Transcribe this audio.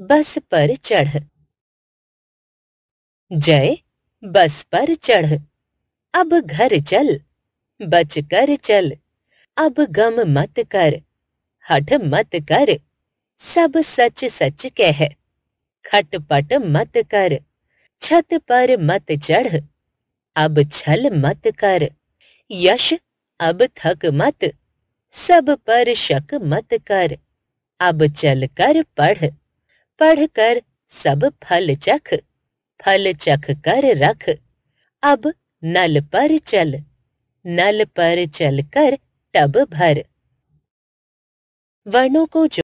बस पर चढ़ जय बस पर चढ़ अब घर चल बच कर चल अब गम मत कर हठ मत कर सब सच सच कह खटपट मत कर छत पर मत चढ़ अब छल मत कर यश अब थक मत सब पर शक मत कर अब चल कर पढ़ पढ़ कर सब फल चख फल चख कर रख अब नल पर चल नल पर चल कर टब भर वर्णों को जो